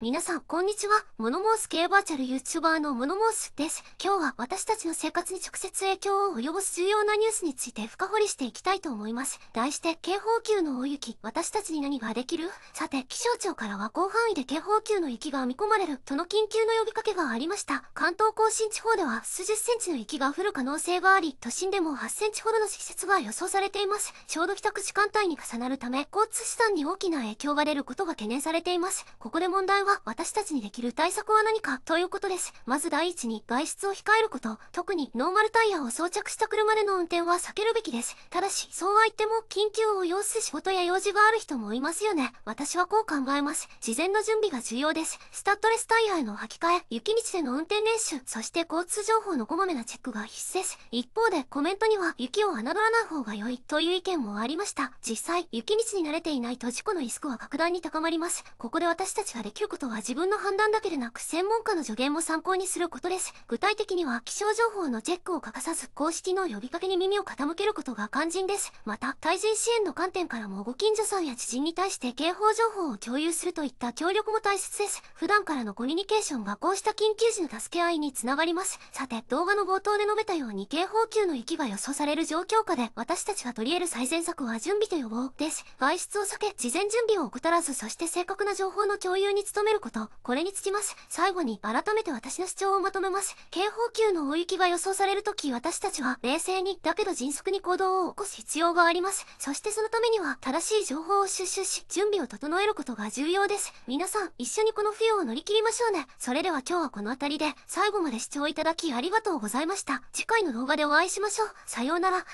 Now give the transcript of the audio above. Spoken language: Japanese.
皆さん、こんにちは。モノモース系バーチャル YouTuber のモノモースです。今日は私たちの生活に直接影響を及ぼす重要なニュースについて深掘りしていきたいと思います。題して、警報級の大雪、私たちに何ができるさて、気象庁からは広範囲で警報級の雪が見込まれるとの緊急の呼びかけがありました。関東甲信地方では数十センチの雪が降る可能性があり、都心でも8センチほどの積雪が予想されています。ちょうど帰宅時間帯に重なるため、交通資産に大きな影響が出ることが懸念されています。ここで問題はは私たちにできる対策は何かということです。まず第一に外出を控えること、特にノーマルタイヤを装着した車での運転は避けるべきです。ただし、そうは言っても緊急を要す仕事や用事がある人もいますよね。私はこう考えます。事前の準備が重要です。スタッドレスタイヤへの履き替え、雪道での運転練習、そして交通情報のこまめなチェックが必須です。一方でコメントには雪を侮らない方が良いという意見もありました。実際、雪道に慣れていないと事故のリスクは格段に高まります。ここで私たちができることは自分の判断だけでなく専門家の助言も参考にすることです。具体的には気象情報のチェックを欠かさず、公式の呼びかけに耳を傾けることが肝心です。また、対人支援の観点からもご近所さんや知人に対して警報情報を共有するといった協力も大切です。普段からのコミュニケーションがこうした緊急時の助け合いにつながります。さて、動画の冒頭で述べたように警報級の息が予想される状況下で、私たちが取り得る最善策は準備と予防です。外出を避け、事前準備を怠らず、そして正確な情報の共有に努めめること、これに尽きます。最後に、改めて私の主張をまとめます。警報級の大雪が予想されるとき、私たちは、冷静に、だけど迅速に行動を起こす必要があります。そしてそのためには、正しい情報を収集し、準備を整えることが重要です。皆さん、一緒にこの冬を乗り切りましょうね。それでは今日はこの辺りで、最後まで視聴いただきありがとうございました。次回の動画でお会いしましょう。さようなら。